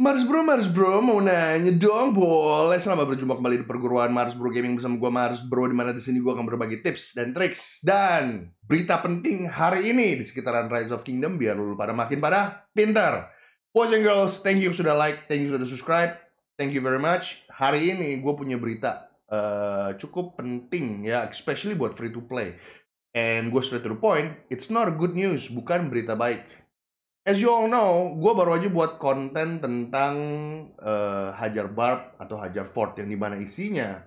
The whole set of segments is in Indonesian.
Mars Bro, Mars Bro, mau nanya dong, boleh selama berjumpa kembali di perguruan Mars Bro Gaming bersama gue Mars Bro, di mana di sini gue akan berbagi tips dan triks dan berita penting hari ini di sekitaran Rise of Kingdom biar lu pada makin pada pintar. Boys and girls, thank you sudah like, thank you sudah subscribe, thank you very much. Hari ini gue punya berita uh, cukup penting ya, especially buat free to play. And gue straight to the point, it's not good news, bukan berita baik As you all know, gue baru aja buat konten tentang uh, Hajar Barb atau Hajar Ford yang dimana isinya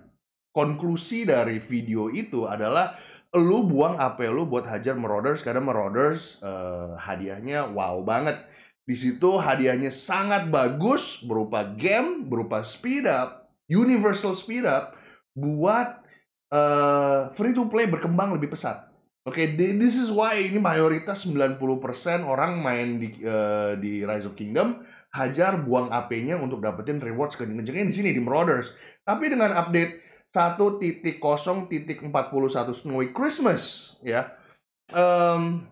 konklusi dari video itu adalah lu buang apa lu buat Hajar Marauders karena Marauders uh, hadiahnya wow banget. Di situ hadiahnya sangat bagus berupa game, berupa speed up, universal speed up buat uh, free to play berkembang lebih pesat Oke, okay, this is why ini mayoritas 90% orang main di uh, di Rise of Kingdom hajar buang AP-nya untuk dapetin rewards kenceng-kencengnya di sini di Marauders. Tapi dengan update 1.0.41 Snowy Christmas ya. Um,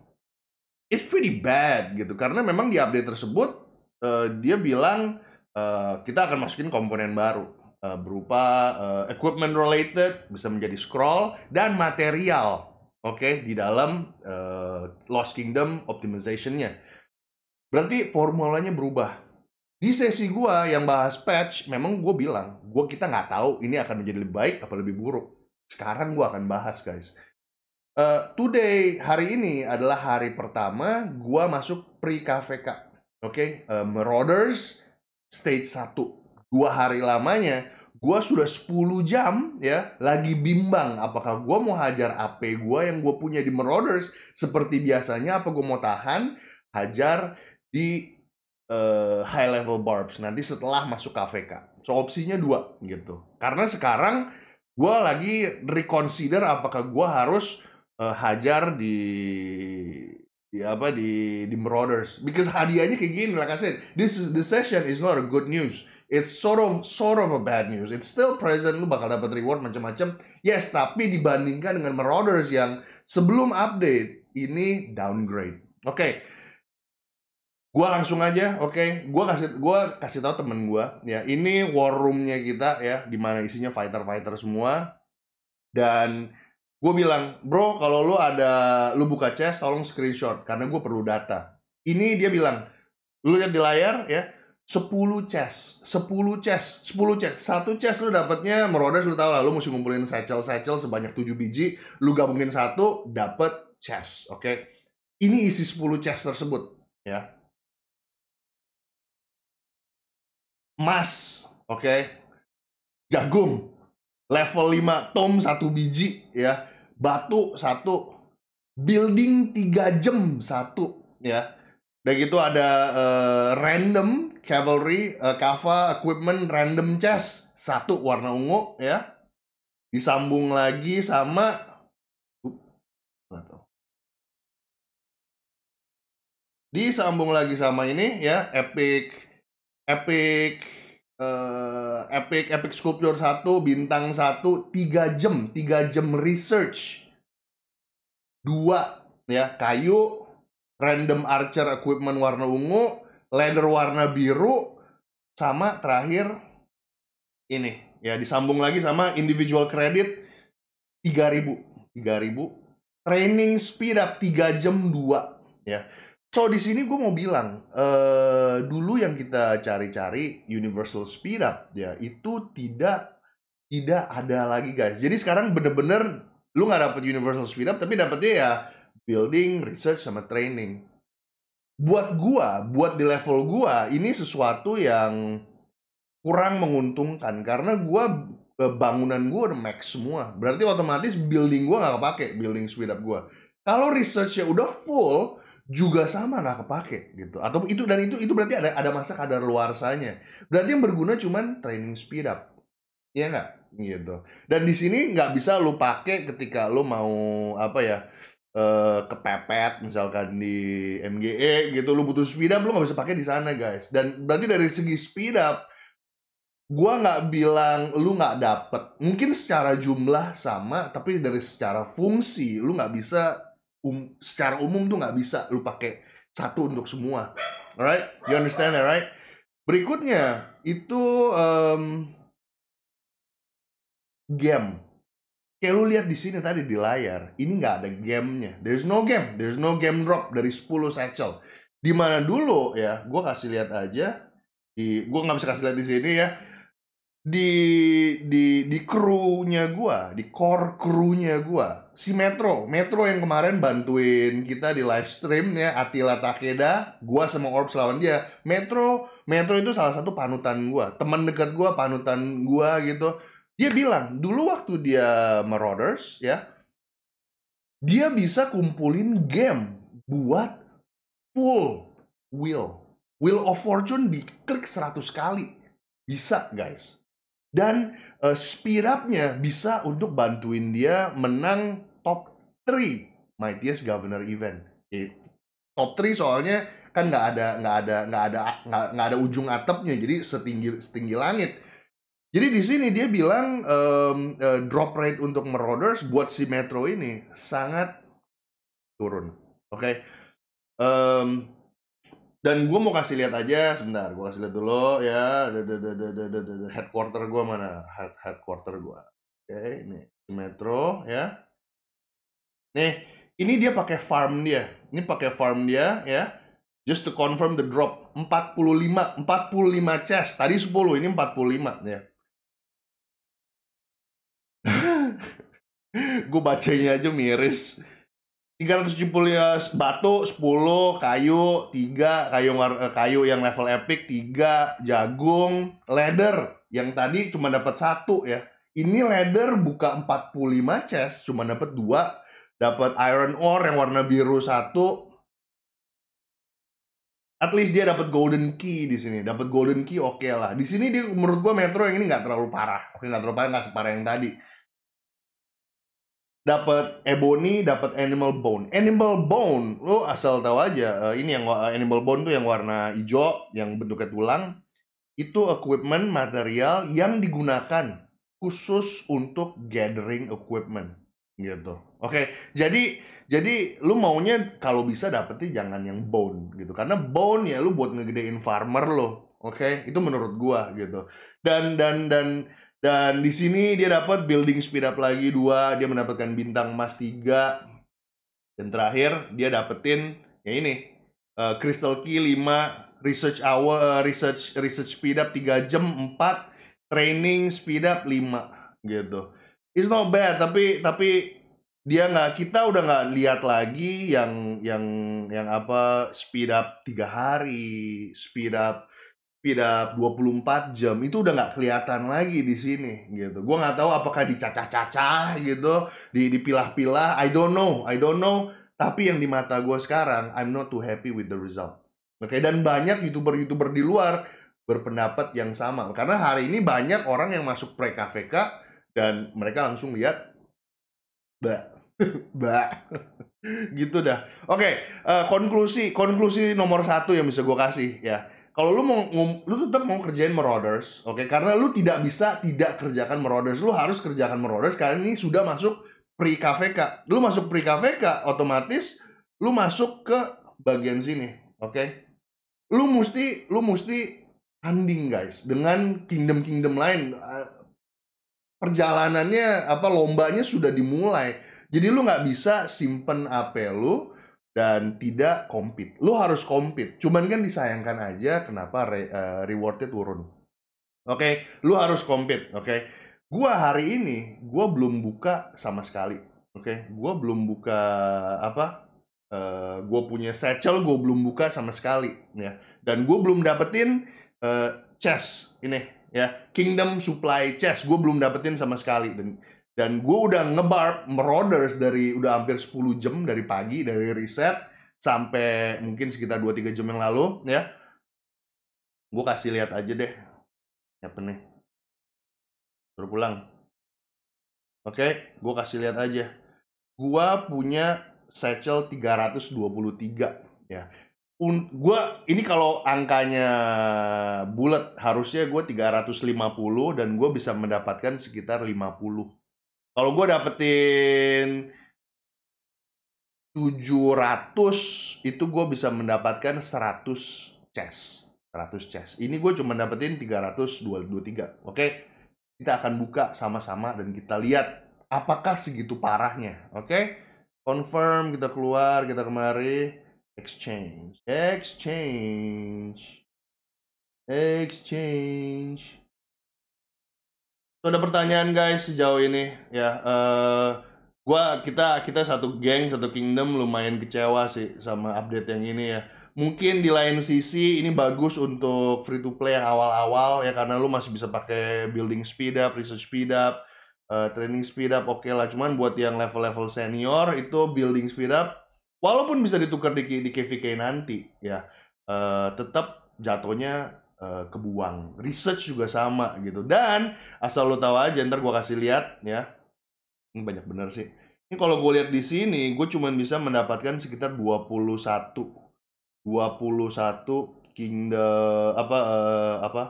it's pretty bad gitu karena memang di update tersebut uh, dia bilang uh, kita akan masukin komponen baru uh, berupa uh, equipment related bisa menjadi scroll dan material oke okay, di dalam uh, Lost Kingdom optimization nya berarti formulanya berubah di sesi gua yang bahas patch memang gua bilang gua kita nggak tahu ini akan menjadi lebih baik apa lebih buruk sekarang gua akan bahas guys uh, today hari ini adalah hari pertama gua masuk pre KVK oke okay? uh, eh, Marauders stage 1 dua hari lamanya gue sudah 10 jam ya lagi bimbang apakah gue mau hajar AP gue yang gue punya di Marauders seperti biasanya apa gue mau tahan hajar di uh, high level barbs nanti setelah masuk KVK so opsinya dua gitu karena sekarang gue lagi reconsider apakah gue harus uh, hajar di di apa di di Marauders because hadiahnya kayak gini like I said this is the session is not a good news It's sort of sort of a bad news. It's still present, lu bakal dapat reward macam-macam. Yes, tapi dibandingkan dengan Marauders yang sebelum update ini downgrade. Oke. Okay. Gua langsung aja, oke. Okay. Gua kasih gua kasih tahu temen gua ya, ini war roomnya kita ya, dimana isinya fighter-fighter semua. Dan gue bilang, bro, kalau lu ada, lu buka chest, tolong screenshot, karena gue perlu data. Ini dia bilang, lu lihat di layar ya, 10 chest, 10 chest, 10 chest. Satu chest lu dapatnya Marauders lu tau lah lu mesti ngumpulin satchel-satchel sebanyak 7 biji, lu gabungin satu dapat chest, oke. Okay? Ini isi 10 chest tersebut, ya. Emas, oke. Okay? Jagung level 5, tom 1 biji, ya. Batu 1, building 3 jam 1, ya. Dan gitu ada uh, random cavalry, uh, kava, equipment, random chest. Satu warna ungu ya. Disambung lagi sama Disambung lagi sama ini ya, epic epic uh, epic epic sculpture satu bintang satu, tiga jam, tiga jam research. dua ya, kayu, random archer equipment warna ungu, leather warna biru sama terakhir ini ya disambung lagi sama individual credit 3000 3000 training speed up 3 jam 2 ya so di sini gue mau bilang uh, dulu yang kita cari-cari universal speed up ya itu tidak tidak ada lagi guys jadi sekarang bener-bener lu nggak dapet universal speed up tapi dapetnya ya building research sama training buat gua, buat di level gua ini sesuatu yang kurang menguntungkan karena gua bangunan gua udah max semua. Berarti otomatis building gua nggak kepake, building speed up gua. Kalau researchnya udah full juga sama nggak kepake gitu. Atau itu dan itu itu berarti ada ada masa kadar luarsanya. Berarti yang berguna cuman training speed up. Iya nggak? Gitu. Dan di sini nggak bisa lu pake ketika lu mau apa ya? Eh, kepepet misalkan di MGE gitu lu butuh speed up lu nggak bisa pakai di sana guys dan berarti dari segi speed up gua nggak bilang lu nggak dapet mungkin secara jumlah sama tapi dari secara fungsi lu nggak bisa um, secara umum tuh nggak bisa lu pakai satu untuk semua alright you understand that right berikutnya itu um, game Kayak lu lihat di sini tadi di layar, ini nggak ada gamenya. There's no game, there's no game drop dari 10 satchel. Dimana dulu ya, gue kasih lihat aja. Di, gue nggak bisa kasih lihat di sini ya. Di di di krunya gue, di core krunya gue, si Metro, Metro yang kemarin bantuin kita di live stream ya, Atila Takeda, gue sama Orbs lawan dia. Metro, Metro itu salah satu panutan gue, teman dekat gue, panutan gue gitu dia bilang, dulu waktu dia Marauders ya, dia bisa kumpulin game buat full will. Will of Fortune diklik 100 kali. Bisa, guys. Dan uh, speed up bisa untuk bantuin dia menang top 3 Mightiest Governor Event. top 3 soalnya kan nggak ada nggak ada nggak ada nggak ada ujung atapnya jadi setinggi setinggi langit jadi di sini dia bilang um, uh, drop rate untuk Marauders buat si Metro ini sangat turun. Oke. Okay? Um, dan gue mau kasih lihat aja sebentar, gue kasih lihat dulu ya. Headquarter gue mana? headquarter gue. Oke, okay, ini Metro ya. Nih, ini dia pakai farm dia. Ini pakai farm dia ya. Just to confirm the drop 45 45 chest. Tadi 10, ini 45 ya. gue bacanya aja miris 375 ya, batu 10 kayu 3 kayu eh, kayu yang level epic 3 jagung leather yang tadi cuma dapat satu ya ini leather buka 45 chest cuma dapat dua dapat iron ore yang warna biru satu at least dia dapat golden key di sini dapat golden key oke okay lah di sini dia menurut gua metro yang ini nggak terlalu parah oke nggak terlalu parah nggak separah yang tadi dapat ebony, dapat animal bone. Animal bone, lo asal tahu aja, uh, ini yang uh, animal bone tuh yang warna hijau, yang bentuknya tulang. Itu equipment material yang digunakan khusus untuk gathering equipment gitu. Oke, okay. jadi jadi lu maunya kalau bisa dapetnya jangan yang bone gitu karena bone ya lu buat ngegedein farmer lo. Oke, okay? itu menurut gua gitu. Dan dan dan dan di sini dia dapat building speed up lagi dua, dia mendapatkan bintang emas tiga, dan terakhir dia dapetin ya ini uh, crystal key lima, research hour uh, research research speed up 3 jam empat, training speed up 5 gitu. It's not bad tapi tapi dia nggak kita udah nggak lihat lagi yang yang yang apa speed up tiga hari speed up tidak 24 jam itu udah nggak kelihatan lagi di sini gitu. Gua nggak tahu apakah dicacah-cacah gitu, di dipilah-pilah. I don't know, I don't know. Tapi yang di mata gue sekarang, I'm not too happy with the result. Oke, okay? dan banyak youtuber-youtuber di luar berpendapat yang sama. Karena hari ini banyak orang yang masuk pre KVK dan mereka langsung lihat, mbak, mbak, gitu dah. Oke, okay, uh, eh, konklusi, konklusi nomor satu yang bisa gue kasih ya kalau lu mau lu tetap mau kerjain Marauders, oke? Okay? Karena lu tidak bisa tidak kerjakan Marauders, lu harus kerjakan Marauders karena ini sudah masuk pre KVK. Lu masuk pre KVK, otomatis lu masuk ke bagian sini, oke? Okay? Lu mesti lu mesti tanding guys dengan kingdom-kingdom lain. Eh, perjalanannya apa lombanya sudah dimulai. Jadi lu nggak bisa simpen apel lu, dan tidak compete. Lu harus compete. Cuman kan disayangkan aja kenapa re, uh, rewardnya turun. Oke, okay? lu harus compete, oke. Okay? Gua hari ini gua belum buka sama sekali. Oke, okay? gua belum buka apa? Uh, eh, gue punya satchel gue belum buka sama sekali ya dan gue belum dapetin uh, eh, chest ini ya Kingdom Supply Chest gue belum dapetin sama sekali dan dan gue udah ngebar meroders dari udah hampir 10 jam dari pagi dari riset sampai mungkin sekitar 2-3 jam yang lalu ya gue kasih lihat aja deh Ya nih baru pulang oke okay, gue kasih lihat aja gue punya satchel 323 ya Un gue ini kalau angkanya bulat harusnya gue 350 dan gue bisa mendapatkan sekitar 50 kalau gue dapetin 700 itu gue bisa mendapatkan 100 chest. 100 chest. Ini gue cuma dapetin 323. Oke. Okay? Kita akan buka sama-sama dan kita lihat apakah segitu parahnya. Oke. Okay? Confirm kita keluar, kita kemari exchange. Exchange. Exchange ada pertanyaan guys sejauh ini ya uh, gua kita kita satu geng satu kingdom lumayan kecewa sih sama update yang ini ya mungkin di lain sisi ini bagus untuk free to play yang awal-awal ya karena lu masih bisa pakai building speed up research speed up uh, training speed up oke okay lah cuman buat yang level-level senior itu building speed up walaupun bisa ditukar di, di KVK nanti ya uh, tetap jatuhnya Eh, kebuang. Research juga sama gitu. Dan asal lo tahu aja ntar gue kasih lihat ya. Ini banyak bener sih. Ini kalau gue lihat di sini, gue cuma bisa mendapatkan sekitar 21 21 kingdom apa uh, apa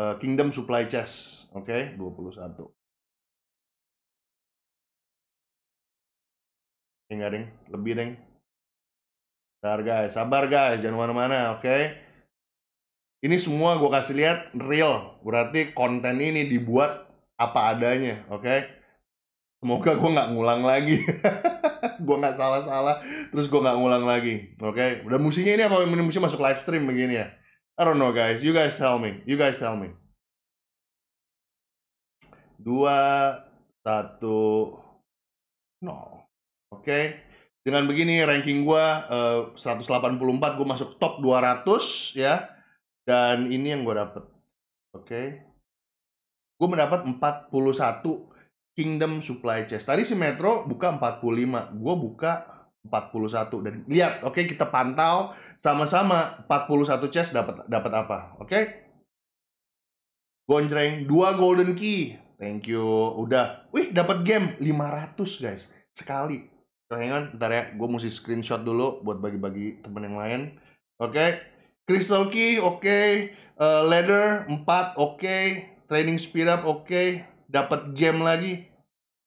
uh, kingdom supply chest, oke? Okay? 21. Enggak, ding Lebih, ding Sabar, guys. Sabar, guys. Jangan mana-mana, oke? okay? ini semua gue kasih lihat real berarti konten ini dibuat apa adanya oke okay? semoga gue nggak ngulang lagi gue nggak salah salah terus gue nggak ngulang lagi oke okay? udah musinya ini apa musim masuk live stream begini ya I don't know guys you guys tell me you guys tell me dua satu no oke okay? dengan begini ranking gue uh, 184 gue masuk top 200 ya dan ini yang gue dapet. Oke. Okay. Gue mendapat 41 Kingdom Supply Chest. Tadi si Metro buka 45, gue buka 41 dan lihat, oke okay, kita pantau sama-sama 41 chest dapat dapat apa, oke? Okay? Gonjreng, 2 golden key. Thank you. Udah. Wih, dapat game 500, guys. Sekali. Hang on, bentar ya. Gue mesti screenshot dulu buat bagi-bagi temen yang lain. Oke. Okay. Crystal Key oke, okay. uh, eh, Ladder 4 oke, okay. Training Speed Up oke, okay. dapat game lagi.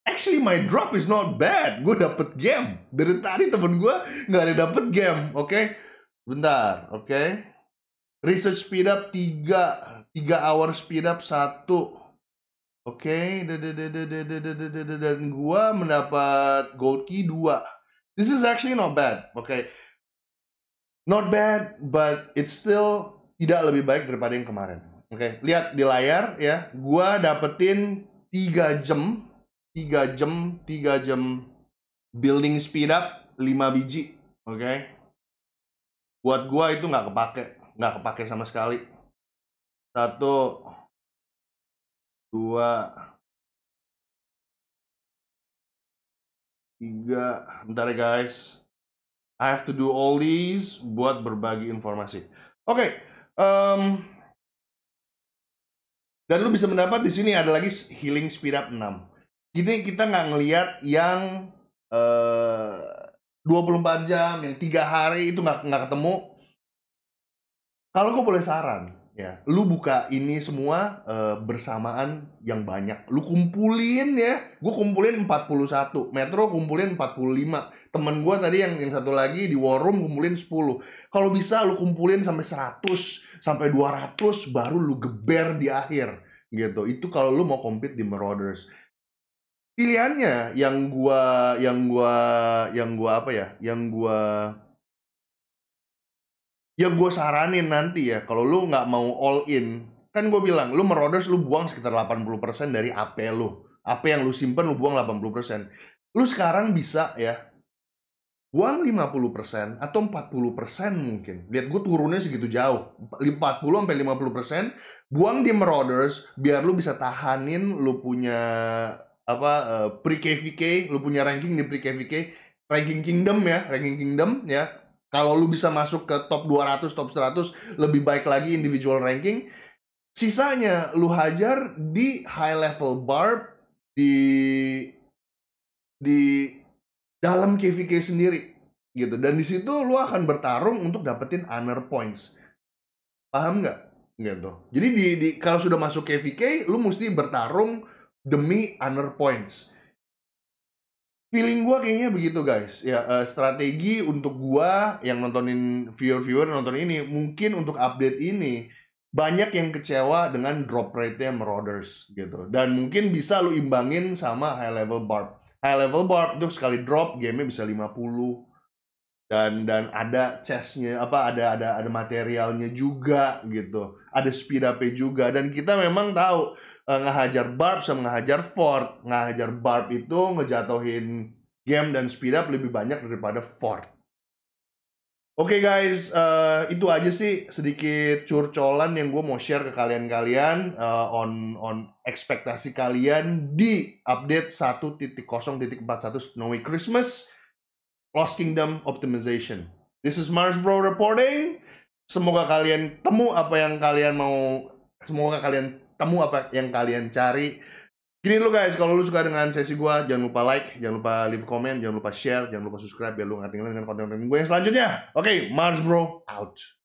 Actually my drop is not bad. Gue dapet game. Dari tadi temen gue nggak ada dapet game, oke? Okay? Bentar, oke. Okay. Research speed up 3 3 hour speed up 1 Oke, okay. dan gua mendapat gold key 2 This is actually not bad, oke okay not bad, but it's still tidak lebih baik daripada yang kemarin. Oke, okay. lihat di layar ya. Gua dapetin 3 jam, 3 jam, 3 jam building speed up 5 biji. Oke. Okay. Buat gua itu nggak kepake, nggak kepake sama sekali. Satu, dua, tiga, bentar ya guys. I have to do all these buat berbagi informasi. Oke, okay, um, dan lu bisa mendapat di sini ada lagi healing speed up 6. Gini kita nggak ngelihat yang eh, uh, 24 jam, yang tiga hari itu nggak nggak ketemu. Kalau gue boleh saran, ya, lu buka ini semua uh, bersamaan yang banyak. Lu kumpulin ya, gue kumpulin 41, Metro kumpulin 45 temen gue tadi yang yang satu lagi di war room kumpulin 10 kalau bisa lu kumpulin sampai 100 sampai 200 baru lu geber di akhir gitu itu kalau lu mau compete di Marauders pilihannya yang gua yang gua yang gua apa ya yang gua yang gua saranin nanti ya kalau lu nggak mau all in kan gue bilang lu Marauders lu buang sekitar 80% dari AP lu apa yang lu simpen lu buang 80% lu sekarang bisa ya uang 50% atau 40% mungkin. Lihat gue turunnya segitu jauh. 40 sampai 50% buang di Marauders biar lu bisa tahanin lu punya apa uh, eh, pre KVK, lu punya ranking di pre KVK, ranking Kingdom ya, ranking Kingdom ya. Kalau lu bisa masuk ke top 200, top 100, lebih baik lagi individual ranking. Sisanya lu hajar di high level barb di di dalam KVK sendiri gitu dan di situ lu akan bertarung untuk dapetin honor points paham nggak gitu jadi di, di kalau sudah masuk KVK lu mesti bertarung demi honor points feeling gua kayaknya begitu guys ya uh, strategi untuk gua yang nontonin viewer-viewer nonton ini mungkin untuk update ini banyak yang kecewa dengan drop rate-nya Marauders gitu dan mungkin bisa lu imbangin sama high level barb high level board itu sekali drop gamenya bisa 50 dan dan ada chestnya apa ada ada ada materialnya juga gitu ada speed up juga dan kita memang tahu uh, ngehajar Barb sama ngehajar fort ngehajar Barb itu ngejatohin game dan speed up lebih banyak daripada fort. Oke okay guys, uh, itu aja sih sedikit curcolan yang gue mau share ke kalian-kalian uh, on on ekspektasi kalian di update 1.0.41 Snowy Christmas Lost Kingdom Optimization. This is Mars Bro reporting. Semoga kalian temu apa yang kalian mau, semoga kalian temu apa yang kalian cari. Gini lo guys, kalau lo suka dengan sesi gue jangan lupa like, jangan lupa leave comment, jangan lupa share, jangan lupa subscribe biar lo nggak ketinggalan dengan konten-konten gue yang selanjutnya. Oke, okay, Mars Bro out.